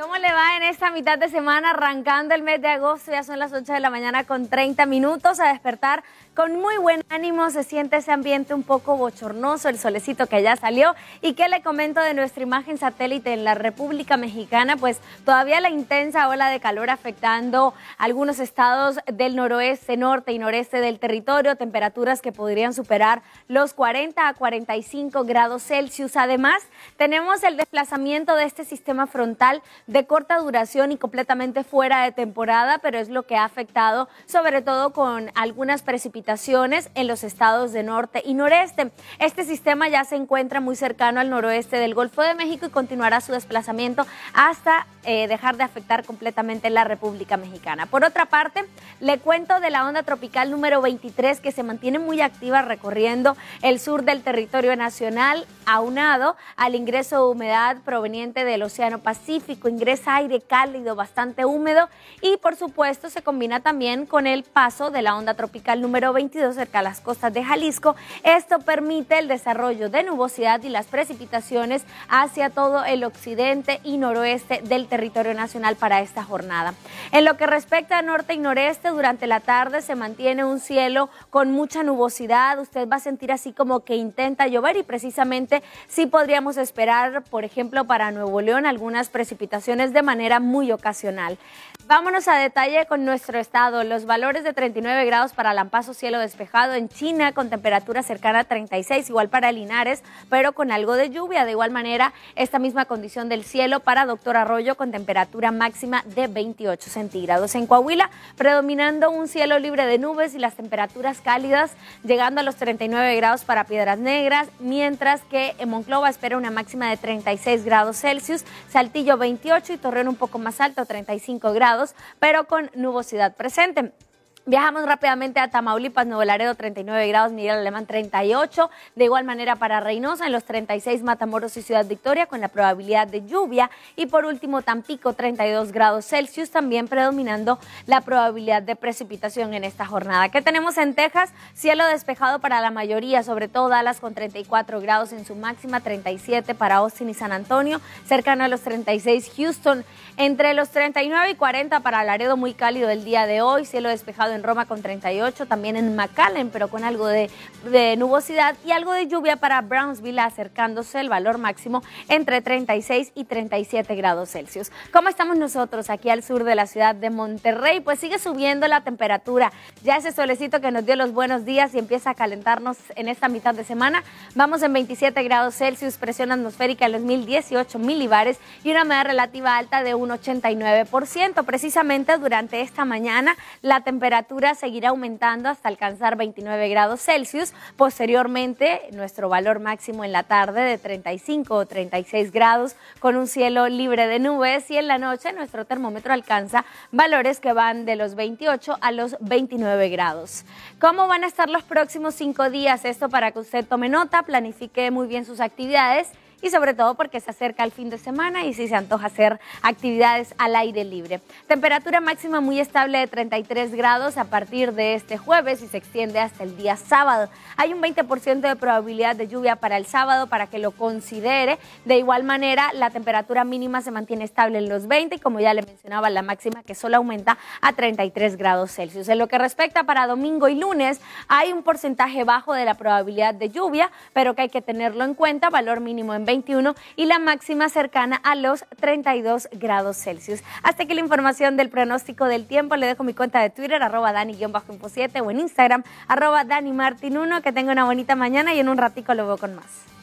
¿Cómo le va en esta mitad de semana arrancando el mes de agosto? Ya son las 8 de la mañana con 30 minutos a despertar con muy buen ánimo, se siente ese ambiente un poco bochornoso, el solecito que ya salió. ¿Y qué le comento de nuestra imagen satélite en la República Mexicana? Pues todavía la intensa ola de calor afectando algunos estados del noroeste, norte y noreste del territorio, temperaturas que podrían superar los 40 a 45 grados Celsius. Además, tenemos el desplazamiento de este sistema frontal de corta duración y completamente fuera de temporada, pero es lo que ha afectado sobre todo con algunas precipitaciones en los estados de norte y noreste. Este sistema ya se encuentra muy cercano al noroeste del Golfo de México y continuará su desplazamiento hasta eh, dejar de afectar completamente la República Mexicana. Por otra parte, le cuento de la onda tropical número 23 que se mantiene muy activa recorriendo el sur del territorio nacional aunado al ingreso de humedad proveniente del Océano Pacífico, ingresa aire cálido, bastante húmedo y por supuesto se combina también con el paso de la onda tropical número 22 cerca a las costas de Jalisco. Esto permite el desarrollo de nubosidad y las precipitaciones hacia todo el occidente y noroeste del territorio nacional para esta jornada. En lo que respecta a norte y noreste, durante la tarde se mantiene un cielo con mucha nubosidad. Usted va a sentir así como que intenta llover y precisamente Sí podríamos esperar, por ejemplo, para Nuevo León algunas precipitaciones de manera muy ocasional. Vámonos a detalle con nuestro estado. Los valores de 39 grados para Lampazo, cielo despejado en China, con temperatura cercana a 36, igual para Linares, pero con algo de lluvia. De igual manera, esta misma condición del cielo para Doctor Arroyo, con temperatura máxima de 28 centígrados. En Coahuila, predominando un cielo libre de nubes y las temperaturas cálidas, llegando a los 39 grados para Piedras Negras, mientras que en Monclova espera una máxima de 36 grados Celsius, Saltillo 28 y Torreón un poco más alto, 35 grados, pero con nubosidad presente. Viajamos rápidamente a Tamaulipas, Nuevo Laredo 39 grados, Miguel Alemán 38, de igual manera para Reynosa en los 36, Matamoros y Ciudad Victoria con la probabilidad de lluvia y por último Tampico 32 grados Celsius, también predominando la probabilidad de precipitación en esta jornada. ¿Qué tenemos en Texas? Cielo despejado para la mayoría, sobre todo Dallas con 34 grados en su máxima, 37 para Austin y San Antonio, cercano a los 36 Houston, entre los 39 y 40 para Laredo, muy cálido el día de hoy, cielo despejado en Roma con 38, también en McAllen, pero con algo de, nubosidad y algo de lluvia para Brownsville, acercándose el valor máximo entre 36 y 37 grados Celsius. ¿Cómo estamos nosotros aquí al sur de la ciudad de Monterrey? Pues sigue subiendo la temperatura. Ya ese solecito que nos dio los buenos días y empieza a calentarnos en esta mitad de semana. Vamos en 27 grados Celsius, presión atmosférica en los 1018 milibares y una media relativa alta de un 89%. Precisamente durante esta mañana la temperatura seguirá aumentando hasta alcanzar 29 grados Celsius. Posteriormente, nuestro valor máximo en la tarde de 35 o 36 grados con un cielo libre de nubes y en la noche nuestro termómetro alcanza valores que van de los 28 a los 29 grados. ¿Cómo van a estar los próximos cinco días? Esto para que usted tome nota, planifique muy bien sus actividades y sobre todo porque se acerca el fin de semana y si se antoja hacer actividades al aire libre. Temperatura máxima muy estable de 33 grados a partir de este jueves y se extiende hasta el día sábado. Hay un 20% de probabilidad de lluvia para el sábado para que lo considere. De igual manera, la temperatura mínima se mantiene estable en los 20 y como ya le mencionaba, la máxima que solo aumenta a 33 grados Celsius. En lo que respecta para domingo y lunes, hay un porcentaje bajo de la probabilidad de lluvia, pero que hay que tenerlo en cuenta, valor mínimo en 21 y la máxima cercana a los 32 grados Celsius. Hasta aquí la información del pronóstico del tiempo. Le dejo mi cuenta de Twitter, arroba Dani-7 o en Instagram, arroba Dani 1. Que tenga una bonita mañana y en un ratico lo veo con más.